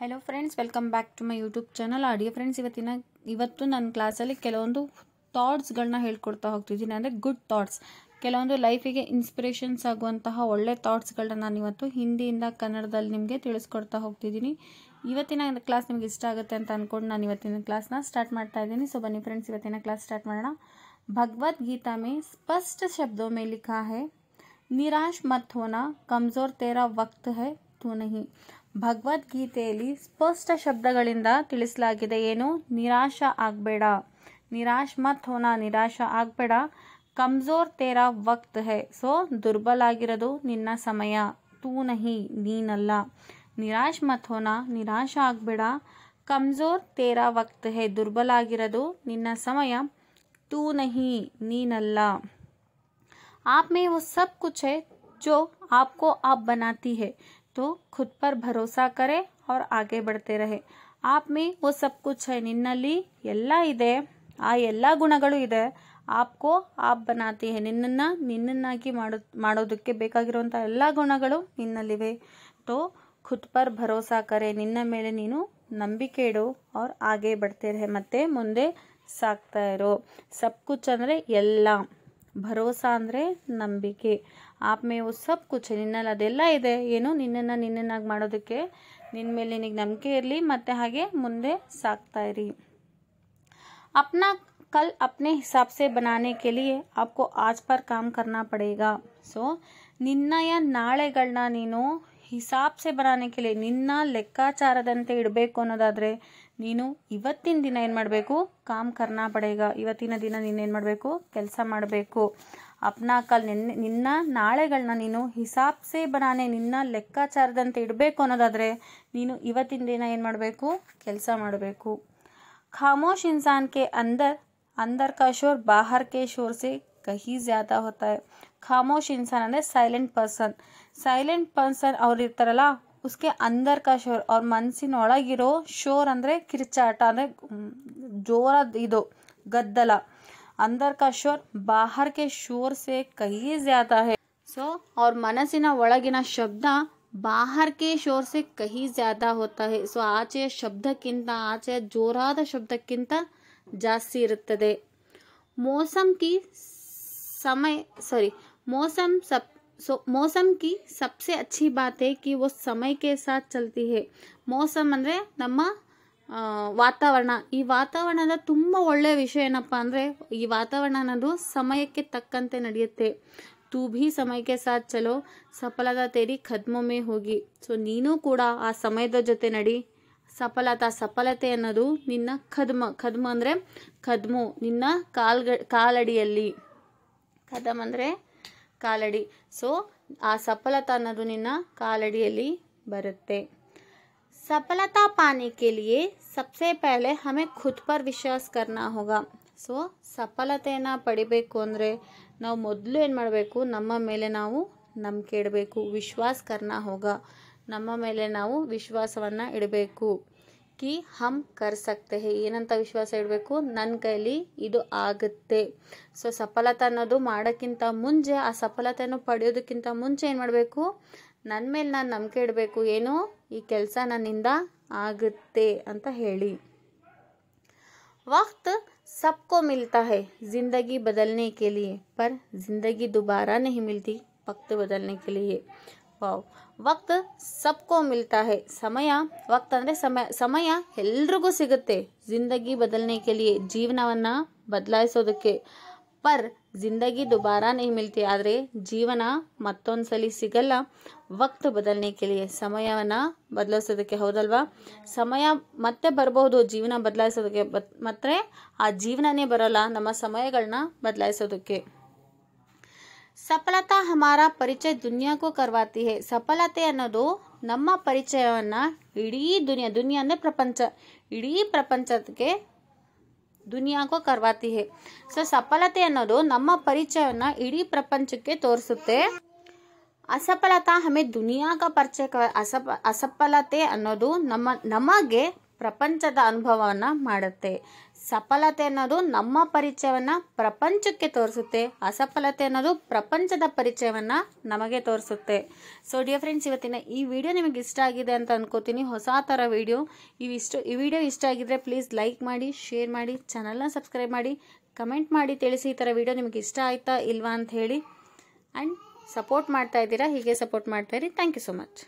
hello friends welcome back to my YouTube channel audio friends ಇವತ್ತಿನ ಇವತ್ತು ನನ್ನ ಕ್ಲಾಸಲ್ಲಿ ಕೆಲವೊಂದು ಥಾಟ್ಸ್ಗಳನ್ನ ಹೇಳ್ಕೊಡ್ತಾ ಹೋಗ್ತಿದ್ದೀನಿ ಅಂದರೆ ಗುಡ್ ಥಾಟ್ಸ್ ಕೆಲವೊಂದು ಲೈಫಿಗೆ ಇನ್ಸ್ಪಿರೇಷನ್ಸ್ ಆಗುವಂತಹ ಒಳ್ಳೆ ಥಾಟ್ಸ್ಗಳನ್ನ ನಾನು ಇವತ್ತು ಹಿಂದಿಯಿಂದ ಕನ್ನಡದಲ್ಲಿ ನಿಮಗೆ ತಿಳಿಸ್ಕೊಡ್ತಾ ಹೋಗ್ತಿದ್ದೀನಿ ಇವತ್ತಿನ ಕ್ಲಾಸ್ ನಿಮ್ಗೆ ಇಷ್ಟ ಆಗುತ್ತೆ ಅಂತ ಅಂದ್ಕೊಂಡು ನಾನು ಇವತ್ತಿನ ಕ್ಲಾಸ್ನ ಸ್ಟಾರ್ಟ್ ಮಾಡ್ತಾ ಇದ್ದೀನಿ ಸೊ ಬನ್ನಿ ಫ್ರೆಂಡ್ಸ್ ಇವತ್ತಿನ ಕ್ಲಾಸ್ ಸ್ಟಾರ್ಟ್ ಮಾಡೋಣ ಭಗವದ್ಗೀತಾ ಮೇ ಸ್ಪಷ್ಟ ಶಬ್ದೋ ಮೇ ಲಿಖಾ ಹೈ ನಿರಾಶ್ ಮತ್ ಹೋನಾ ಕಮ್ಜೋರ್ ತೇರಾ ವಕ್ತ್ ಹೇ ತು ನಹಿ ಭಗವದ್ಗೀತೆಯಲ್ಲಿ ಸ್ಪಷ್ಟ ಶಬ್ದಗಳಿಂದ ತಿಳಿಸಲಾಗಿದೆ ಏನು ನಿರಾಶ ಆಗಬೇಡ ನಿರಾಶ ಮತ್ ಹೋನ ನಿರಾಶ ಆಗಬೇಡ ಕಮ್ಜೋರ್ ತೇರಾ ವಕ್ತ್ ಹೇ ಸೊ ದುರ್ಬಲಾಗಿರೋದು ನಿನ್ನ ಸಮಯ ತೂ ನಹಿ ನೀನಲ್ಲ ನಿರಾಶ ಮತ್ ಹೋನ ನಿರಾಶ ಆಗಬೇಡ ಕಮ್ಜೋರ್ ತೇರಾ ವಕ್ತ್ ಹೇ ದುರ್ಬಲಾಗಿರೋದು ನಿನ್ನ ಸಮಯ ತೂ ನಹಿ ನೀನಲ್ಲ ಆಪ್ ಮೇ वो ಸಬ್ ಕುಚ್ है ಜೋ ಆಪ್ಕೋ ಆಪ್ ಬನಾತಿ ಹೇ तो खुद पर ಭರೋಸಾ ಕರೆ और आगे बढ़ते रहे आप में वो सब कुछ है ನಿನ್ನಲ್ಲಿ ಎಲ್ಲ ಇದೆ ಆ ಎಲ್ಲ ಗುಣಗಳು ಇದೆ ಆಪ್ಕೋ ಆಪ್ ಬನಾತಿ ನಿನ್ನನ್ನು ನಿನ್ನನ್ನಾಗಿ ಮಾಡೋ ಮಾಡೋದಕ್ಕೆ ಬೇಕಾಗಿರುವಂಥ ಎಲ್ಲ ಗುಣಗಳು ನಿನ್ನಲ್ಲಿವೆ ತೋ ಖುದ್ ಪರ್ ಭರೋಸಾ ಕರೆ ನಿನ್ನ ಮೇಲೆ ನೀನು ನಂಬಿಕೆ ಇಡು ಅವ್ರು ಹಾಗೆ ಬರ್ತಿರೇ ಮತ್ತೆ ಮುಂದೆ ಸಾಕ್ತಾ ಇರೋ ಸಬ್ ಕುಚ್ ಅಂದರೆ ಎಲ್ಲ ಭರೋಸಾ ಅಂದರೆ ನಂಬಿಕೆ ಆಪ್ ಮೇವು ಸಬ್ ಕುಚ್ ನಿನ್ನಲ್ಲಿ ಅದೆಲ್ಲ ಇದೆ ಏನು ನಿನ್ನನ್ನು ನಿನ್ನನ್ನಾಗಿ ಮಾಡೋದಕ್ಕೆ ನಿನ್ನ ಮೇಲೆ ನಿನಗೆ ನಂಬಿಕೆ ಇರಲಿ ಮತ್ತು ಹಾಗೆ ಮುಂದೆ ಸಾಕ್ತಾ ಇರಿ ಅಪ್ನ ಕಲ್ ಅಪ್ನೆ ಹಿಸಾಬ್ಸೆ ಬನಾನೆ ಕೆಲಿಯೇ ಆಪ್ಕೋ ಆಜ್ ಪರ್ ಕಾಮ್ ಕರ್ನಾ ಪಡೆಯಗ ಸೊ ನಿನ್ನಯ ನಾಳೆಗಳನ್ನ ನೀನು ಹಿಸಾಬ್ಸೆ ಬನಾನೆ ಕೆಲಿ ನಿನ್ನ ಲೆಕ್ಕಾಚಾರದಂತೆ ಇಡಬೇಕು ಅನ್ನೋದಾದರೆ ನೀನು ಇವತ್ತಿನ ದಿನ ಏನು ಮಾಡಬೇಕು ಕಾಮ್ ಕರ್ನಾ ಪಡೆಯಗ ಇವತ್ತಿನ ದಿನ ನೀನೇನು ಮಾಡಬೇಕು ಕೆಲಸ ಮಾಡಬೇಕು ಅಪ್ನಾ ಕಲ್ ನಿನ್ನ ನಿನ್ನ ನಾಳೆಗಳನ್ನ ನೀನು ಹಿಸಾಬ್ಸೆ ಬನಾನೆ ನಿನ್ನ ಲೆಕ್ಕಾಚಾರದಂತೆ ಇಡಬೇಕು ಅನ್ನೋದಾದರೆ ನೀನು ಇವತ್ತಿನ ದಿನ ಏನು ಮಾಡಬೇಕು ಕೆಲಸ ಮಾಡಬೇಕು ಖಾಮೋಶ್ ಇನ್ಸಾನ್ಗೆ ಅಂದರ್ ಅಂದರ್ ಕಾ ಶೋರ್ ಬಾಹರ್ ಕೆ ಶೋರ್ಸೆ ಕಹಿ ಜ್ಯಾದಾ ಹೋತಾ ಖಾಮೋಶ್ ಇನ್ಸಾನ್ ಅಂದರೆ ಸೈಲೆಂಟ್ ಪರ್ಸನ್ ಸೈಲೆಂಟ್ ಪರ್ಸನ್ ಅವ್ರು ಇರ್ತಾರಲ್ಲ ಉಸ್ಕೆ ಅಂದರ್ ಕಾ ಶೋರ್ ಅವ್ರ ಮನಸ್ಸಿನೊಳಗಿರೋ ಶೋರ್ ಅಂದರೆ ಕಿರ್ಚಾಟ ಅಂದರೆ ಜೋರಾದ ಇದು ಗದ್ದಲ अंदर का शोर बाहर के शोर से कहीं ज्यादा है सो और मनसिन शब्द बाहर के शोर से कहीं ज्यादा होता है सो आचे शब्द किंत आचे जोराद शब्द किंत जास्ती मौसम की समय सॉरी मौसम सब सो मौसम की सबसे अच्छी बात है कि वो समय के साथ चलती है मौसम अरे नम ವಾತಾವರಣ ಈ ವಾತಾವರಣದ ತುಂಬ ಒಳ್ಳೆಯ ವಿಷಯ ಏನಪ್ಪ ಅಂದರೆ ಈ ವಾತಾವರಣ ಅನ್ನೋದು ಸಮಯಕ್ಕೆ ತಕ್ಕಂತೆ ನಡೆಯುತ್ತೆ ತೂ ಭೀ ಸಮಯಕ್ಕೆ ಸಾಥ್ ಚಲೋ ಸಫಲತಾ ತೇರಿ ಕದ್ಮೊಮ್ಮೆ ಹೋಗಿ ಸೊ ನೀನು ಕೂಡ ಆ ಸಮಯದ ಜೊತೆ ನಡಿ ಸಫಲತಾ ಸಫಲತೆ ಅನ್ನೋದು ನಿನ್ನ ಕದ್ಮ ಕದ್ಮ ಅಂದರೆ ಕದ್ಮು ನಿನ್ನ ಕಾಲ್ಗ ಕಾಲಡಿಯಲ್ಲಿ ಕದಮ್ ಅಂದರೆ ಕಾಲಡಿ ಸೊ ಆ ಸಫಲತಾ ಅನ್ನೋದು ನಿನ್ನ ಕಾಲಡಿಯಲ್ಲಿ ಬರುತ್ತೆ ಸಫಲತಾ पाने के लिए सबसे ಪಹಲೆ ಹಮೆ ಖುದ್ ಪರ್ ವಿಶ್ವಾಸ್ ಕರ್ನಾ ಹೋಗಾ ಸೊ ಸಫಲತೆಯನ್ನು ಪಡಿಬೇಕು ಅಂದರೆ ನಾವು ಮೊದಲು ಏನು ಮಾಡಬೇಕು ನಮ್ಮ ಮೇಲೆ ನಾವು ನಂಬಿಕೆ ಇಡಬೇಕು ವಿಶ್ವಾಸ ಕರ್ನಾ ಹೋಗ ನಮ್ಮ ಮೇಲೆ ನಾವು ವಿಶ್ವಾಸವನ್ನು ಇಡಬೇಕು ಕಿ ಹಮ್ ಕರ್ಸಕ್ತೆ ಏನಂತ ವಿಶ್ವಾಸ ಇಡಬೇಕು ನನ್ನ ಕೈಲಿ ಇದು ಆಗುತ್ತೆ ಸೊ ಸಫಲತೆ ಅನ್ನೋದು ಮಾಡೋಕ್ಕಿಂತ ಮುಂಚೆ ಆ ಸಫಲತೆಯನ್ನು ಪಡೆಯೋದಕ್ಕಿಂತ ಮುಂಚೆ ಏನು ಮಾಡಬೇಕು ನನ್ನ ಮೇಲೆ ನಾನು ನಂಬಿಕೆ ಇಡಬೇಕು ಏನು ಈ ಕೆಲಸ ನನ್ನಿಂದ ಆಗುತ್ತೆ ಅಂತ ಹೇಳಿ ವಕ್ತ್ ಸಬ್ಕೋ ಮಿಲ್ತಾ है ज़िंदगी ಬದಲನೆ के ಪರ್ पर ज़िंदगी दोबारा नहीं मिलती वक्त बदलने ವಾವ್ ವಕ್ತ್ ಸಬ್ಕೋ ಮಿಲ್ತಾ ಹೇ ಸಮಯ ವಕ್ತ್ ಅಂದರೆ ಸಮಯ ಸಮಯ ಎಲ್ರಿಗೂ ಸಿಗುತ್ತೆ ಜಿಂದಗಿ ಬದಲನೆ ಕೆಲಿಯೇ ಜೀವನವನ್ನು ಬದಲಾಯಿಸೋದಕ್ಕೆ ಪರ್ ಜಿಂದಗಿ ದುಬಾರ ನೀ ಮಿಲ್ತಿ ಆದರೆ ಜೀವನ ಮತ್ತೊಂದು ಸಲ ಸಿಗಲ್ಲ ವಕ್ತ ಬದಲನೆ ಕೇಳಿಯೇ ಸಮಯವನ್ನು ಬದಲಾಯಿಸೋದಕ್ಕೆ ಹೌದಲ್ವಾ ಸಮಯ ಮತ್ತೆ ಬರಬಹುದು ಜೀವನ ಬದಲಾಯಿಸೋದಕ್ಕೆ ಮತ್ತೆ ಆ ಜೀವನನೇ ಬರೋಲ್ಲ ನಮ್ಮ ಸಮಯಗಳನ್ನ ಬದಲಾಯಿಸೋದಕ್ಕೆ ಸಫಲತಾ ಹಮಾರ ಪರಿಚಯ ದುನಿಯಾಕ್ಕೂ ಕರ್ವಾತಿ ಹೇ ಸಫಲತೆ ಅನ್ನೋದು ನಮ್ಮ ಪರಿಚಯವನ್ನು ಇಡೀ ದುನಿಯಾ ದುನಿಯಾ ಅಂದರೆ ಪ್ರಪಂಚ ಇಡೀ ಪ್ರಪಂಚಕ್ಕೆ दुनिया को करवाती है स सफलताते ಅನ್ನೋ ನಮ್ಮ ಪರಿಚಯನ ಇಡಿ ಪ್ರಪಂಚಕ್ಕೆ ತೋರಿಸುತ್ತೆ ಅಸಪಲತಾ हमें दुनिया का परिचय करवा असप असपलाते ಅನ್ನೋದು ನಮ್ಮ ನಮಗೆ ಪ್ರಪಂಚದ ಅನುಭವವನ್ನು ಮಾಡುತ್ತೆ ಸಫಲತೆ ಅನ್ನೋದು ನಮ್ಮ ಪರಿಚಯವನ್ನು ಪ್ರಪಂಚಕ್ಕೆ ತೋರಿಸುತ್ತೆ ಅಸಫಲತೆ ಅನ್ನೋದು ಪ್ರಪಂಚದ ಪರಿಚಯವನ್ನು ನಮಗೆ ತೋರಿಸುತ್ತೆ ಸೊ ಡಿಯರ್ ಫ್ರೆಂಡ್ಸ್ ಇವತ್ತಿನ ಈ ವಿಡಿಯೋ ನಿಮಗೆ ಇಷ್ಟ ಆಗಿದೆ ಅಂತ ಅನ್ಕೋತೀನಿ ಹೊಸ ಥರ ವಿಡಿಯೋ ಇವಿಷ್ಟು ಈ ವಿಡಿಯೋ ಇಷ್ಟ ಆಗಿದ್ರೆ ಪ್ಲೀಸ್ ಲೈಕ್ ಮಾಡಿ ಶೇರ್ ಮಾಡಿ ಚಾನಲ್ನ ಸಬ್ಸ್ಕ್ರೈಬ್ ಮಾಡಿ ಕಮೆಂಟ್ ಮಾಡಿ ತಿಳಿಸಿ ಈ ಥರ ವಿಡಿಯೋ ನಿಮಗೆ ಇಷ್ಟ ಆಯಿತಾ ಇಲ್ವಾ ಅಂತ ಹೇಳಿ ಆ್ಯಂಡ್ ಸಪೋರ್ಟ್ ಮಾಡ್ತಾ ಇದ್ದೀರಾ ಹೀಗೆ ಸಪೋರ್ಟ್ ಮಾಡ್ತಾ ಇರಿ ಥ್ಯಾಂಕ್ ಯು ಸೊ ಮಚ್